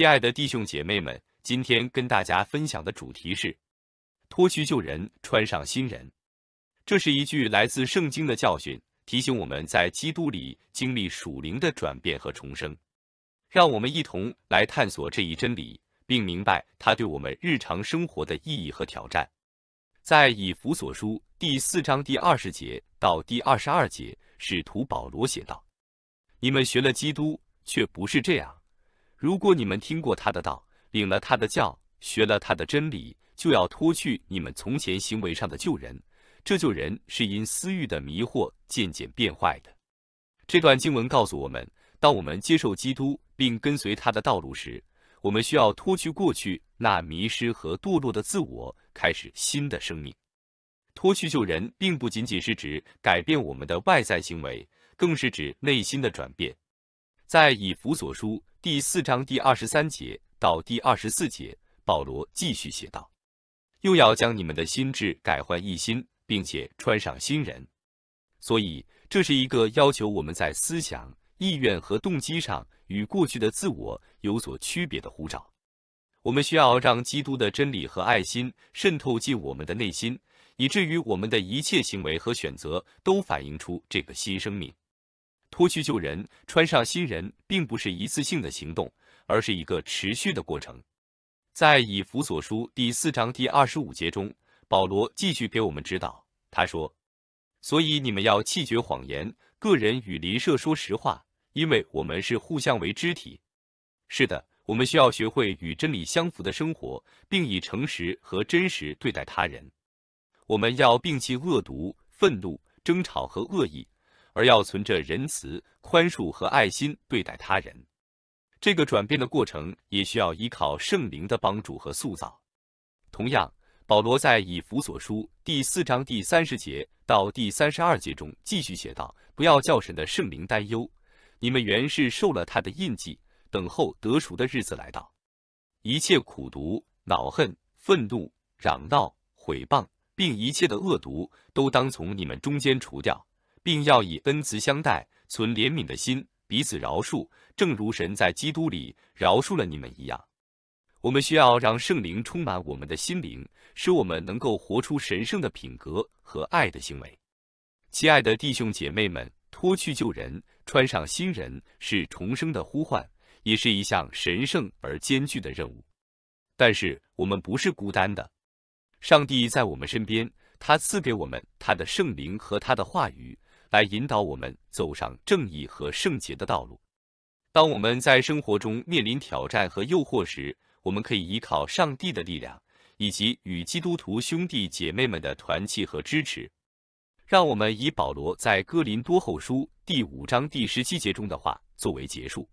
亲爱的弟兄姐妹们，今天跟大家分享的主题是“脱去旧人，穿上新人”。这是一句来自圣经的教训，提醒我们在基督里经历属灵的转变和重生。让我们一同来探索这一真理，并明白它对我们日常生活的意义和挑战。在以弗所书第四章第二十节到第二十二节，使徒保罗写道：“你们学了基督，却不是这样。”如果你们听过他的道，领了他的教，学了他的真理，就要脱去你们从前行为上的旧人，这旧人是因私欲的迷惑渐渐变坏的。这段经文告诉我们，当我们接受基督并跟随他的道路时，我们需要脱去过去那迷失和堕落的自我，开始新的生命。脱去旧人，并不仅仅是指改变我们的外在行为，更是指内心的转变。在以弗所书。第四章第二十三节到第二十四节，保罗继续写道：“又要将你们的心智改换一心，并且穿上新人。所以，这是一个要求我们在思想、意愿和动机上与过去的自我有所区别的呼召。我们需要让基督的真理和爱心渗透进我们的内心，以至于我们的一切行为和选择都反映出这个新生命。”脱去旧人，穿上新人，并不是一次性的行动，而是一个持续的过程。在以弗所书第四章第二十五节中，保罗继续给我们指导，他说：“所以你们要弃绝谎言，个人与邻舍说实话，因为我们是互相为肢体。”是的，我们需要学会与真理相符的生活，并以诚实和真实对待他人。我们要摒弃恶毒、愤怒、争吵和恶意。而要存着仁慈、宽恕和爱心对待他人，这个转变的过程也需要依靠圣灵的帮助和塑造。同样，保罗在以弗所书第四章第三十节到第三十二节中继续写道：“不要叫神的圣灵担忧，你们原是受了他的印记，等候得赎的日子来到。一切苦毒、恼恨、愤怒、嚷闹、毁谤，并一切的恶毒，都当从你们中间除掉。”并要以恩慈相待，存怜悯的心，彼此饶恕，正如神在基督里饶恕了你们一样。我们需要让圣灵充满我们的心灵，使我们能够活出神圣的品格和爱的行为。亲爱的弟兄姐妹们，脱去旧人，穿上新人，是重生的呼唤，也是一项神圣而艰巨的任务。但是我们不是孤单的，上帝在我们身边，他赐给我们他的圣灵和他的话语。来引导我们走上正义和圣洁的道路。当我们在生活中面临挑战和诱惑时，我们可以依靠上帝的力量以及与基督徒兄弟姐妹们的团契和支持。让我们以保罗在哥林多后书第五章第十七节中的话作为结束：“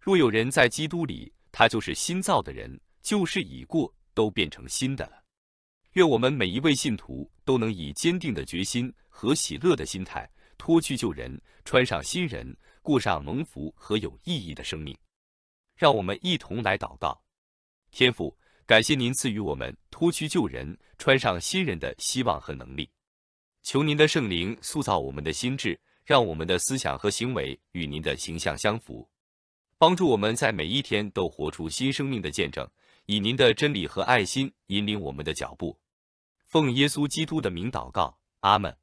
若有人在基督里，他就是新造的人，旧事已过，都变成新的了。”愿我们每一位信徒都能以坚定的决心和喜乐的心态。脱去旧人，穿上新人，过上蒙福和有意义的生命。让我们一同来祷告：天父，感谢您赐予我们脱去旧人、穿上新人的希望和能力。求您的圣灵塑造我们的心智，让我们的思想和行为与您的形象相符，帮助我们在每一天都活出新生命的见证，以您的真理和爱心引领我们的脚步。奉耶稣基督的名祷告，阿门。